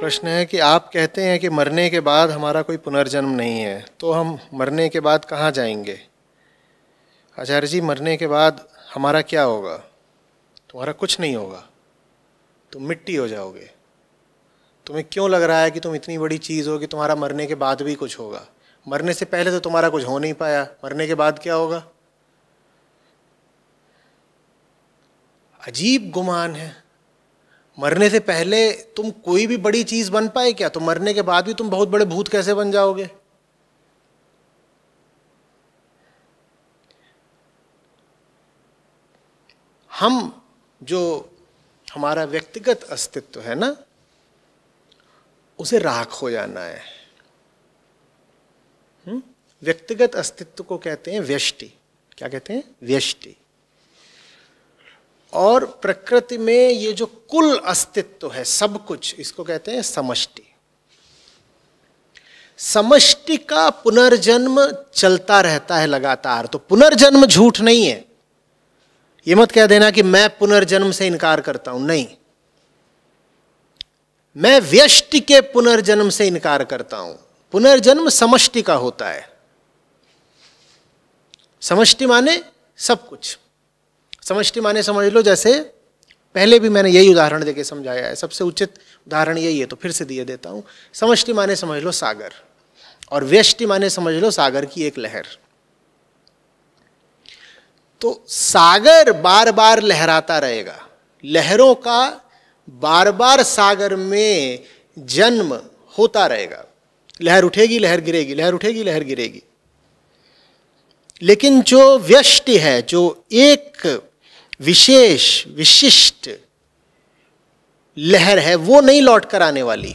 प्रश्न है कि आप कहते हैं कि मरने के बाद हमारा कोई पुनर्जन्म नहीं है तो हम मरने के बाद कहाँ जाएंगे आचार्य जी मरने के बाद हमारा क्या होगा तुम्हारा कुछ नहीं होगा तुम मिट्टी हो जाओगे तुम्हें क्यों लग रहा है कि तुम इतनी बड़ी चीज़ हो कि तुम्हारा मरने के बाद भी कुछ होगा मरने से पहले तो तुम्हारा कुछ हो नहीं पाया मरने के बाद क्या होगा अजीब गुमान है मरने से पहले तुम कोई भी बड़ी चीज़ बन पाए क्या तो मरने के बाद भी तुम बहुत बड़े भूत कैसे बन जाओगे हम जो हमारा व्यक्तिगत अस्तित्व है ना उसे राख हो जाना है हुँ? हम्म? व्यक्तिगत अस्तित्व को कहते हैं व्यष्टि क्या कहते हैं व्यष्टि और प्रकृति में ये जो कुल अस्तित्व है सब कुछ इसको कहते हैं समष्टि समष्टि का पुनर्जन्म चलता रहता है लगातार तो पुनर्जन्म झूठ नहीं है ये मत कह देना कि मैं पुनर्जन्म से इनकार करता हूं नहीं मैं व्यष्टि के पुनर्जन्म से इनकार करता हूं पुनर्जन्म समष्टि का होता है समष्टि माने सब कुछ समष्टि माने समझ लो जैसे पहले भी मैंने यही उदाहरण देके समझाया है सबसे उचित उदाहरण यही है तो फिर से दिए देता हूँ समष्टि माने समझ लो सागर और व्यष्टि माने समझ लो सागर की एक लहर तो सागर बार बार लहराता रहेगा लहरों का बार बार सागर में जन्म होता रहेगा लहर उठेगी लहर गिरेगी लहर उठेगी लहर गिरेगी लेकिन जो व्यष्टि है जो एक विशेष विशिष्ट लहर है वो नहीं लौट कर आने वाली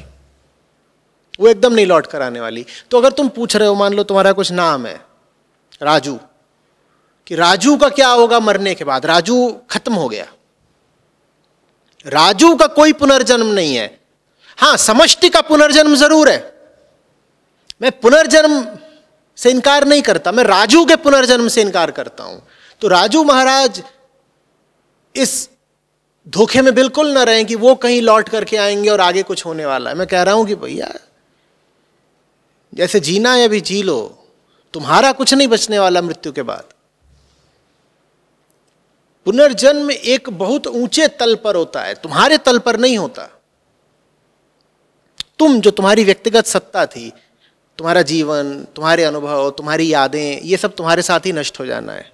वो एकदम नहीं लौट कर आने वाली तो अगर तुम पूछ रहे हो मान लो तुम्हारा कुछ नाम है राजू कि राजू का क्या होगा मरने के बाद राजू खत्म हो गया राजू का कोई पुनर्जन्म नहीं है हां समष्टि का पुनर्जन्म जरूर है मैं पुनर्जन्म से इनकार नहीं करता मैं राजू के पुनर्जन्म से इनकार करता हूं तो राजू महाराज इस धोखे में बिल्कुल ना रहें कि वो कहीं लौट करके आएंगे और आगे कुछ होने वाला है मैं कह रहा हूं कि भैया जैसे जीना है अभी जी लो तुम्हारा कुछ नहीं बचने वाला मृत्यु के बाद पुनर्जन्म एक बहुत ऊंचे तल पर होता है तुम्हारे तल पर नहीं होता तुम जो तुम्हारी व्यक्तिगत सत्ता थी तुम्हारा जीवन तुम्हारे अनुभव तुम्हारी यादें ये सब तुम्हारे साथ ही नष्ट हो जाना है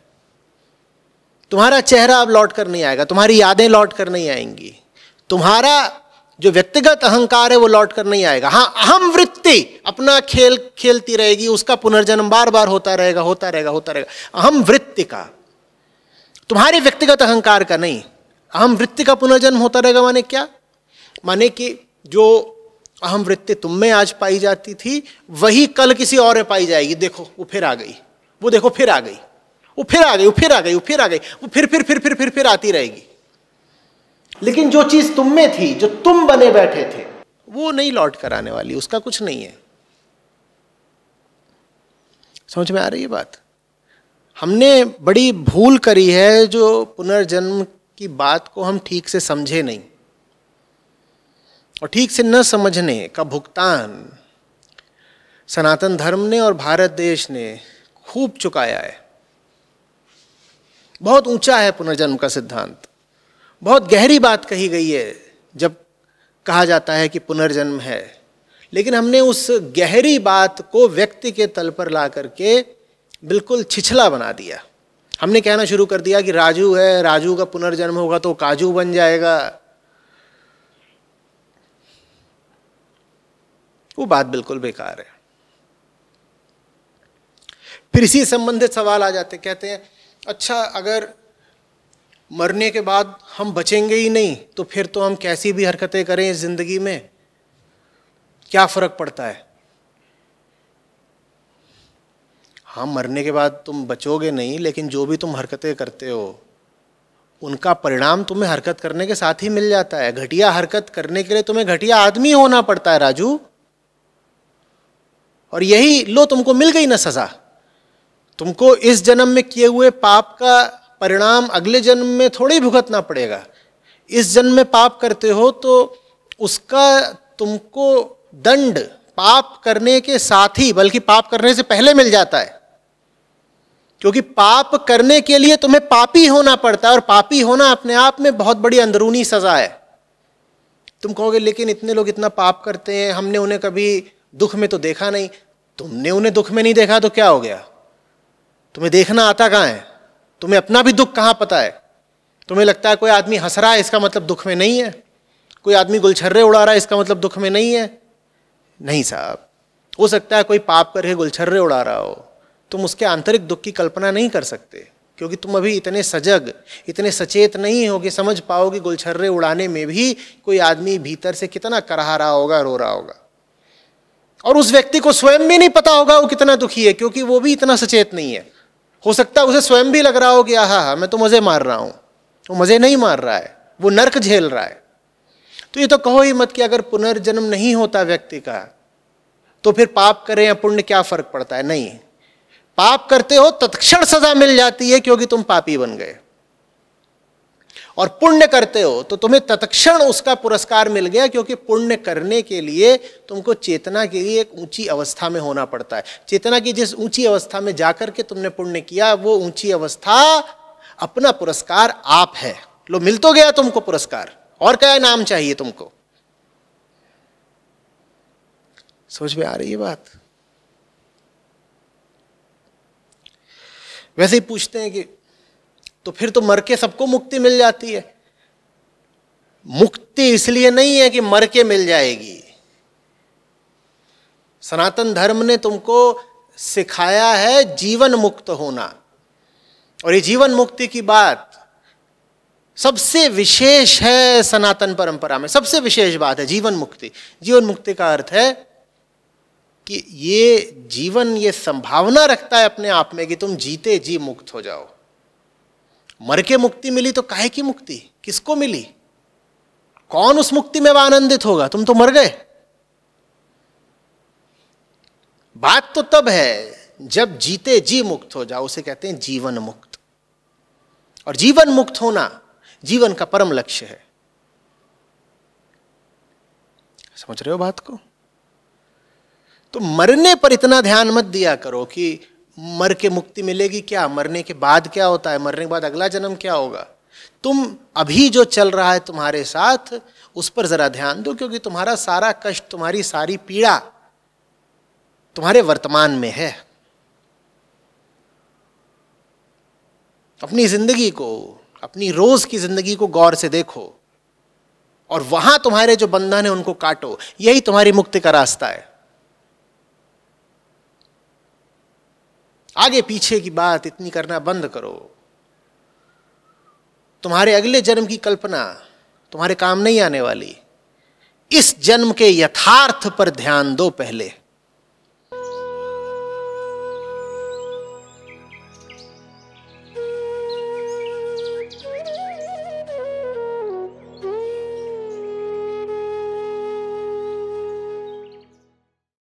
तुम्हारा चेहरा अब लौट कर नहीं आएगा तुम्हारी यादें लौट कर नहीं आएंगी तुम्हारा जो व्यक्तिगत अहंकार है वो लौट कर नहीं आएगा हाँ अहम वृत्ति अपना खेल खेलती रहेगी उसका पुनर्जन्म बार बार होता रहेगा होता रहेगा होता रहेगा अहम वृत्ति का तुम्हारे व्यक्तिगत अहंकार का नहीं अहम वृत्ति का पुनर्जन्म होता रहेगा माने क्या माने कि जो अहम वृत्ति तुम में आज पाई जाती थी वही कल किसी और में पाई जाएगी देखो वो फिर आ गई वो देखो फिर आ गई वो फिर आ गई वो फिर आ गई वो फिर आ गई वो फिर फिर फिर फिर फिर फिर आती रहेगी लेकिन जो चीज तुम में थी जो तुम बने बैठे थे वो नहीं लौट कर आने वाली उसका कुछ नहीं है समझ में आ रही है बात हमने बड़ी भूल करी है जो पुनर्जन्म की बात को हम ठीक से समझे नहीं और ठीक से न समझने का भुगतान सनातन धर्म ने और भारत देश ने खूब चुकाया है बहुत ऊंचा है पुनर्जन्म का सिद्धांत बहुत गहरी बात कही गई है जब कहा जाता है कि पुनर्जन्म है लेकिन हमने उस गहरी बात को व्यक्ति के तल पर ला करके बिल्कुल छिछला बना दिया हमने कहना शुरू कर दिया कि राजू है राजू का पुनर्जन्म होगा तो काजू बन जाएगा वो बात बिल्कुल बेकार है फिर इसी संबंधित सवाल आ जाते कहते हैं अच्छा अगर मरने के बाद हम बचेंगे ही नहीं तो फिर तो हम कैसी भी हरकतें करें इस ज़िंदगी में क्या फ़र्क पड़ता है हाँ मरने के बाद तुम बचोगे नहीं लेकिन जो भी तुम हरकतें करते हो उनका परिणाम तुम्हें हरकत करने के साथ ही मिल जाता है घटिया हरकत करने के लिए तुम्हें घटिया आदमी होना पड़ता है राजू और यही लो तुमको मिल गई ना सज़ा तुमको इस जन्म में किए हुए पाप का परिणाम अगले जन्म में ही भुगतना पड़ेगा इस जन्म में पाप करते हो तो उसका तुमको दंड पाप करने के साथ ही बल्कि पाप करने से पहले मिल जाता है क्योंकि पाप करने के लिए तुम्हें पापी होना पड़ता है और पापी होना अपने आप में बहुत बड़ी अंदरूनी सजा है तुम कहोगे लेकिन इतने लोग इतना पाप करते हैं हमने उन्हें कभी दुख में तो देखा नहीं तुमने उन्हें दुख में नहीं देखा तो क्या हो गया तुम्हें देखना आता कहाँ है तुम्हें अपना भी दुख कहाँ पता है तुम्हें लगता है कोई आदमी हंस रहा है इसका मतलब दुख में नहीं है कोई आदमी गुलछर्रे उड़ा रहा है इसका मतलब दुख में नहीं है नहीं साहब हो सकता है कोई पाप करके गुलछर्रे उड़ा रहा हो तुम उसके आंतरिक दुख की कल्पना नहीं कर सकते क्योंकि तुम अभी इतने सजग इतने सचेत नहीं हो कि समझ पाओगे गुलछर्रे उड़ाने में भी कोई आदमी भीतर से कितना कराह रहा होगा रो रहा होगा और उस व्यक्ति को स्वयं भी नहीं पता होगा वो कितना दुखी है क्योंकि वो भी इतना सचेत नहीं है हो सकता है उसे स्वयं भी लग रहा हो कि आह हा मैं तो मज़े मार रहा हूं वो मज़े नहीं मार रहा है वो नर्क झेल रहा है तो ये तो कहो ही मत कि अगर पुनर्जन्म नहीं होता व्यक्ति का तो फिर पाप करें या पुण्य क्या फर्क पड़ता है नहीं पाप करते हो तत्क्षण सजा मिल जाती है क्योंकि तुम पापी बन गए और पुण्य करते हो तो तुम्हें तत्क्षण उसका पुरस्कार मिल गया क्योंकि पुण्य करने के लिए तुमको चेतना के लिए एक ऊंची अवस्था में होना पड़ता है चेतना की जिस ऊंची अवस्था में जाकर के तुमने पुण्य किया वो ऊंची अवस्था अपना पुरस्कार आप है लो मिल तो गया तुमको पुरस्कार और क्या नाम चाहिए तुमको समझ में आ रही है बात वैसे ही पूछते हैं कि तो फिर तो मर के सबको मुक्ति मिल जाती है मुक्ति इसलिए नहीं है कि मर के मिल जाएगी सनातन धर्म ने तुमको सिखाया है जीवन मुक्त होना और ये जीवन मुक्ति की बात सबसे विशेष है सनातन परंपरा में सबसे विशेष बात है जीवन मुक्ति जीवन मुक्ति का अर्थ है कि ये जीवन ये संभावना रखता है अपने आप में कि तुम जीते जी मुक्त हो जाओ मर के मुक्ति मिली तो काहे की मुक्ति किसको मिली कौन उस मुक्ति में आनंदित होगा तुम तो मर गए बात तो तब है जब जीते जी मुक्त हो जाओ उसे कहते हैं जीवन मुक्त और जीवन मुक्त होना जीवन का परम लक्ष्य है समझ रहे हो बात को तो मरने पर इतना ध्यान मत दिया करो कि मर के मुक्ति मिलेगी क्या मरने के बाद क्या होता है मरने के बाद अगला जन्म क्या होगा तुम अभी जो चल रहा है तुम्हारे साथ उस पर जरा ध्यान दो क्योंकि तुम्हारा सारा कष्ट तुम्हारी सारी पीड़ा तुम्हारे वर्तमान में है अपनी जिंदगी को अपनी रोज की जिंदगी को गौर से देखो और वहां तुम्हारे जो बंधन है उनको काटो यही तुम्हारी मुक्ति का रास्ता है आगे पीछे की बात इतनी करना बंद करो तुम्हारे अगले जन्म की कल्पना तुम्हारे काम नहीं आने वाली इस जन्म के यथार्थ पर ध्यान दो पहले